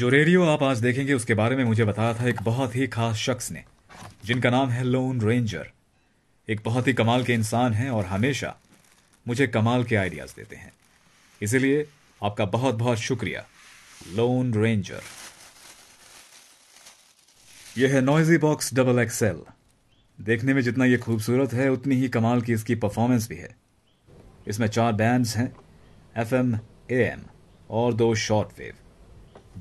जो रेडियो आप आज देखेंगे उसके बारे में मुझे बताया था एक बहुत ही खास शख्स ने जिनका नाम है लोन रेंजर एक बहुत ही कमाल के इंसान हैं और हमेशा मुझे कमाल के आइडियाज़ देते हैं इसीलिए आपका बहुत बहुत शुक्रिया लोन रेंजर यह है नॉइजी बॉक्स डबल एक्सएल देखने में जितना ये खूबसूरत है उतनी ही कमाल की इसकी परफॉर्मेंस भी है इसमें चार बैंड्स हैं ए एम और दो शॉर्ट वेव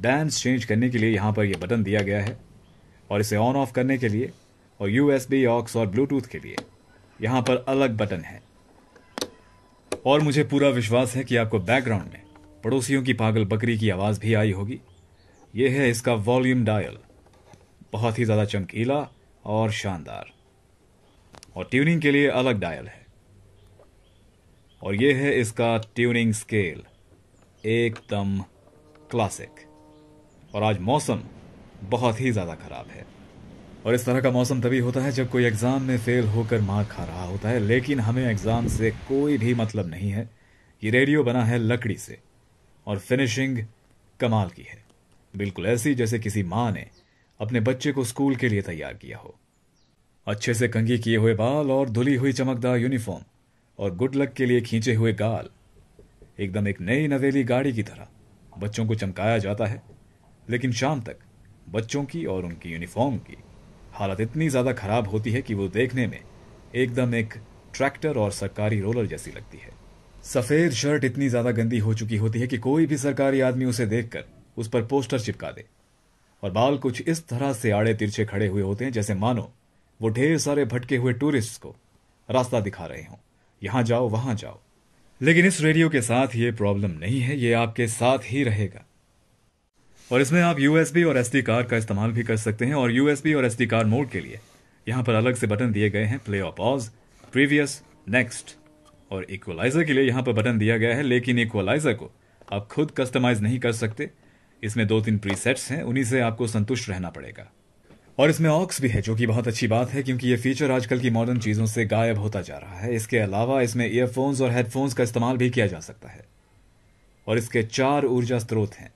बैंड्स चेंज करने के लिए यहाँ पर यह बटन दिया गया है और इसे ऑन ऑफ करने के लिए और यू एस बी ऑक्स और ब्लूटूथ के लिए यहाँ पर अलग बटन है और मुझे पूरा विश्वास है कि आपको बैकग्राउंड में पड़ोसियों की पागल बकरी की आवाज़ भी आई होगी यह है इसका वॉल्यूम डायल बहुत ही ज़्यादा चमकीला और शानदार और ट्यूनिंग के लिए अलग डायल है और यह है इसका ट्यूनिंग स्केल एकदम क्लासिक और आज मौसम बहुत ही ज़्यादा ख़राब है और इस तरह का मौसम तभी होता है जब कोई एग्ज़ाम में फ़ेल होकर मार खा रहा होता है लेकिन हमें एग्ज़ाम से कोई भी मतलब नहीं है ये रेडियो बना है लकड़ी से और फिनिशिंग कमाल की है बिल्कुल ऐसी जैसे किसी माँ ने अपने बच्चे को स्कूल के लिए तैयार किया हो अच्छे से कंगी किए हुए बाल और धुली हुई चमकदार यूनिफॉर्म और गुड लक के लिए खींचे हुए गाल एकदम एक नई नवेली गाड़ी की तरह बच्चों को चमकाया जाता है लेकिन शाम तक बच्चों की और उनकी यूनिफॉर्म की हालत इतनी ज्यादा खराब होती है कि वो देखने में एकदम एक ट्रैक्टर और सरकारी रोलर जैसी लगती है सफेद शर्ट इतनी ज्यादा गंदी हो चुकी होती है कि कोई भी सरकारी आदमी उसे देखकर उस पर पोस्टर चिपका दे और बाल कुछ इस तरह से आड़े तिरछे खड़े हुए होते हैं जैसे मानो वो ढेर सारे भटके हुए टूरिस्ट को रास्ता दिखा रहे हों यहां जाओ वहां जाओ लेकिन इस रेडियो के साथ ये प्रॉब्लम नहीं है ये आपके साथ ही रहेगा और इसमें आप यूएसबी और एस कार्ड का इस्तेमाल भी कर सकते हैं और यूएसबी और एस कार्ड मोड के लिए यहाँ पर अलग से बटन दिए गए हैं प्ले और पॉज प्रीवियस नेक्स्ट और इक्वलाइजर के लिए यहाँ पर बटन दिया गया है लेकिन इक्वलाइजर को आप खुद कस्टमाइज नहीं कर सकते इसमें दो तीन प्रीसेट्स हैं उन्हीं से आपको संतुष्ट रहना पड़ेगा और इसमें ऑक्स भी है जो कि बहुत अच्छी बात है क्योंकि ये फीचर आजकल की मॉडर्न चीज़ों से गायब होता जा रहा है इसके अलावा इसमें ईयरफोन्स और हेडफोन्स का इस्तेमाल भी किया जा सकता है और इसके चार ऊर्जा स्रोत हैं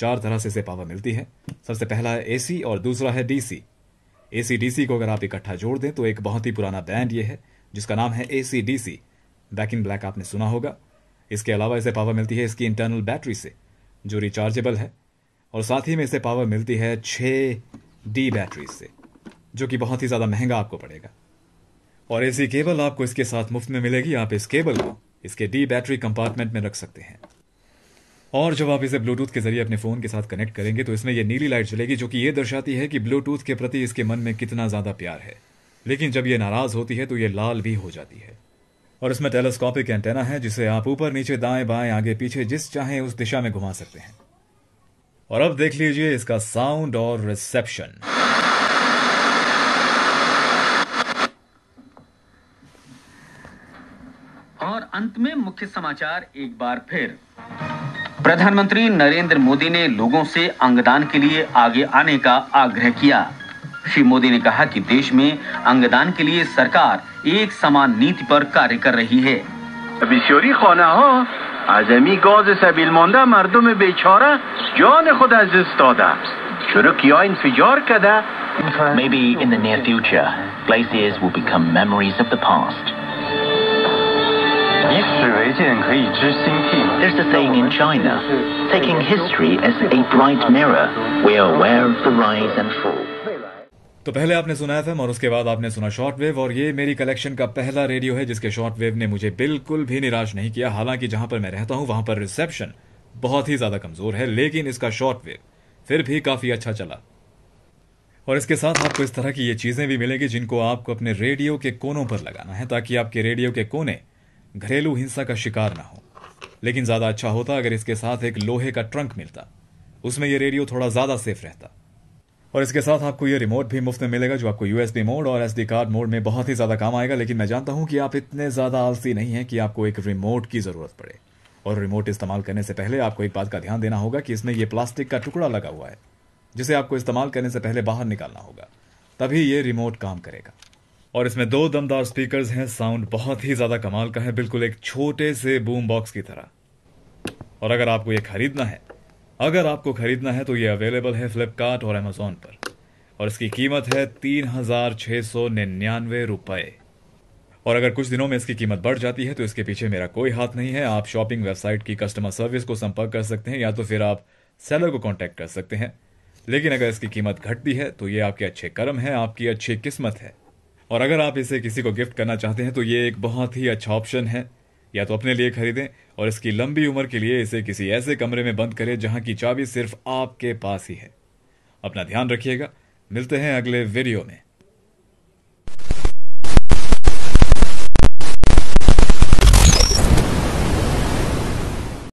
चार तरह से इसे पावर मिलती है सबसे पहला है एसी और दूसरा है डीसी एसी डीसी को अगर आप इकट्ठा जोड़ दें तो एक बहुत ही पुराना बैंड ये है जिसका नाम है AC DC back in black आपने सुना होगा इसके अलावा इसे पावर मिलती है इसकी इंटरनल बैटरी से जो रिचार्जेबल है और साथ ही में इसे पावर मिलती है छः डी बैटरी से जो कि बहुत ही ज़्यादा महंगा आपको पड़ेगा और ऐसी केबल आपको इसके साथ मुफ्त में मिलेगी आप इस केबल को इसके डी बैटरी कंपार्टमेंट में रख सकते हैं और जब आप इसे ब्लूटूथ के जरिए अपने फ़ोन के साथ कनेक्ट करेंगे तो इसमें यह नीली लाइट चलेगी जो कि यह दर्शाती है कि ब्लूटूथ के प्रति इसके मन में कितना ज़्यादा प्यार है लेकिन जब यह नाराज़ होती है तो यह लाल भी हो जाती है और इसमें टेलीस्कोपिक एंटेना है जिसे आप ऊपर नीचे दाएं बाएं आगे पीछे जिस चाहे उस दिशा में घुमा सकते हैं और अब देख लीजिए इसका साउंड और रिसेप्शन और अंत में मुख्य समाचार एक बार फिर प्रधानमंत्री नरेंद्र मोदी ने लोगों से अंगदान के लिए आगे आने का आग्रह किया श्री मोदी ने कहा कि देश में अंगदान के लिए सरकार एक समान नीति पर कार्य कर रही है बिश्योरी हो Azmi गौज There's a saying in China, taking history as a bright mirror, are aware of the rise and fall. तो पहले आपने सुना था और उसके बाद आपने सुना शॉर्ट वेव और ये मेरी कलेक्शन का पहला रेडियो है जिसके शॉर्ट वेव ने मुझे बिल्कुल भी निराश नहीं किया हालांकि जहां पर मैं रहता हूं वहां पर रिसेप्शन बहुत ही ज्यादा कमजोर है लेकिन इसका शॉर्ट वेव फिर भी काफी अच्छा चला और इसके साथ आपको इस तरह की ये चीजें भी मिलेंगी जिनको आपको अपने रेडियो के कोनों पर लगाना है ताकि आपके रेडियो के कोने घरेलू हिंसा का शिकार ना हो लेकिन ज्यादा अच्छा होता अगर इसके साथ एक लोहे का ट्रंक मिलता उसमें यह रेडियो थोड़ा ज्यादा सेफ रहता और इसके साथ आपको यह रिमोट भी मुफ्त में मिलेगा जो आपको यूएसबी मोड और एसडी कार्ड मोड में बहुत ही ज्यादा काम आएगा लेकिन मैं जानता हूं कि आप इतने ज्यादा आलसी नहीं है कि आपको एक रिमोट की जरूरत पड़े और रिमोट इस्तेमाल करने से पहले आपको एक बात का ध्यान देना होगा कि इसमें यह प्लास्टिक का टुकड़ा लगा हुआ है जिसे आपको इस्तेमाल करने से पहले बाहर निकालना होगा तभी यह रिमोट काम करेगा और इसमें दो दमदार स्पीकर्स हैं साउंड बहुत ही ज़्यादा कमाल का है बिल्कुल एक छोटे से बूम बॉक्स की तरह और अगर आपको ये खरीदना है अगर आपको खरीदना है तो ये अवेलेबल है फ्लिपकार्ट और अमेजोन पर और इसकी कीमत है तीन हजार छह सौ निन्यानवे रुपए और अगर कुछ दिनों में इसकी कीमत बढ़ जाती है तो इसके पीछे मेरा कोई हाथ नहीं है आप शॉपिंग वेबसाइट की कस्टमर सर्विस को संपर्क कर सकते हैं या तो फिर आप सेलर को कॉन्टेक्ट कर सकते हैं लेकिन अगर इसकी कीमत घटती है तो ये आपके अच्छे कर्म है आपकी अच्छी किस्मत है और अगर आप इसे किसी को गिफ्ट करना चाहते हैं तो ये एक बहुत ही अच्छा ऑप्शन है या तो अपने लिए खरीदें और इसकी लंबी उम्र के लिए इसे किसी ऐसे कमरे में बंद करें जहां की चाबी सिर्फ आपके पास ही है अपना ध्यान रखिएगा मिलते हैं अगले वीडियो में